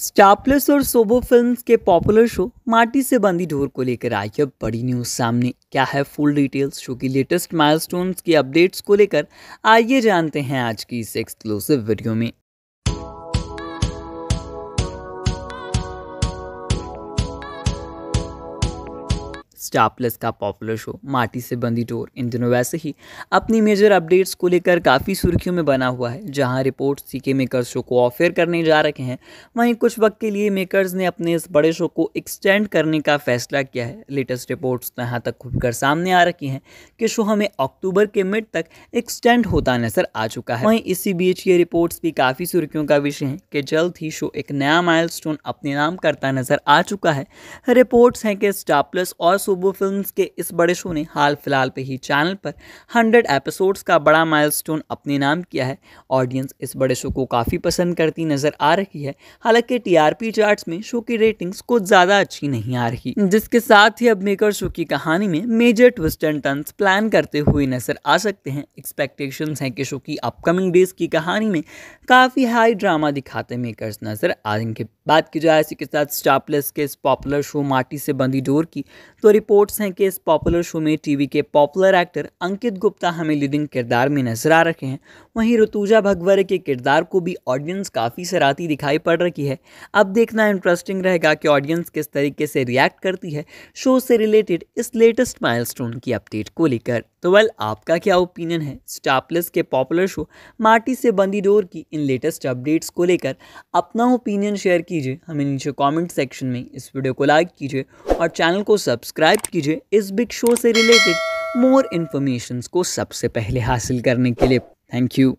स्टापलेस और सोबो फिल्म्स के पॉपुलर शो माटी से बंदी ढोर को लेकर आई है बड़ी न्यूज सामने क्या है फुल डिटेल्स शो की लेटेस्ट माइलस्टोन्स की अपडेट्स को लेकर आइए जानते हैं आज की इस एक्सक्लूसिव वीडियो में स्टापलेस का पॉपुलर शो माटी से बंदी डोर इन दिनों वैसे ही अपनी मेजर अपडेट्स को लेकर काफ़ी सुर्खियों में बना हुआ है जहां रिपोर्ट्स सीके मेकर्स शो को ऑफेयर करने जा रहे हैं वहीं कुछ वक्त के लिए मेकर्स ने अपने इस बड़े शो को एक्सटेंड करने का फैसला किया है लेटेस्ट रिपोर्ट्स यहाँ तक खुलकर सामने आ रखी हैं कि शो हमें अक्टूबर के मिड तक एक्सटेंड होता नजर आ चुका है वहीं इसी बीच ये रिपोर्ट्स भी काफ़ी सुर्खियों का विषय है कि जल्द ही शो एक नया माइल अपने नाम करता नजर आ चुका है रिपोर्ट्स हैं कि स्टापलेस और सूबो फिल्म्स के इस बड़े शो ने हाल फिलहाल पे ही चैनल पर 100 एपिसोड्स का बड़ा माइलस्टोन अपने नाम किया है ऑडियंस इस बड़े शो को काफ़ी पसंद करती नज़र आ रही है हालांकि टीआरपी चार्ट्स में शो की रेटिंग्स कुछ ज़्यादा अच्छी नहीं आ रही जिसके साथ ही अब मेकर शो की कहानी में major twist and turns plan करते हुए नज़र आ सकते हैं एक्सपेक्टेशन हैं कि शो की अपकमिंग डेज की कहानी में काफ़ी हाई ड्रामा दिखाते मेकर्स नज़र आएंगे बात की जाए इसी के साथ स्टापलेस के इस पॉपुलर शो माटी से बंदी डोर की तो रिपोर्ट्स हैं कि इस पॉपुलर शो में टीवी के पॉपुलर एक्टर अंकित गुप्ता हमें लीडिंग किरदार में नजर आ रखे हैं वहीं ऋतुजा भगवर के किरदार को भी ऑडियंस काफ़ी सराती दिखाई पड़ रही है अब देखना इंटरेस्टिंग रहेगा कि ऑडियंस किस तरीके से रिएक्ट करती है शो से रिलेटेड इस लेटेस्ट माइलस्टोन की अपडेट को लेकर तो वेल आपका क्या ओपिनियन है स्टापलेस के पॉपुलर शो माटी से बंदी डोर की इन लेटेस्ट अपडेट्स को लेकर अपना ओपिनियन शेयर कीजिए हमें नीचे कमेंट सेक्शन में इस वीडियो को लाइक कीजिए और चैनल को सब्सक्राइब कीजिए इस बिग शो से रिलेटेड मोर इन्फॉर्मेशन को सबसे पहले हासिल करने के लिए थैंक यू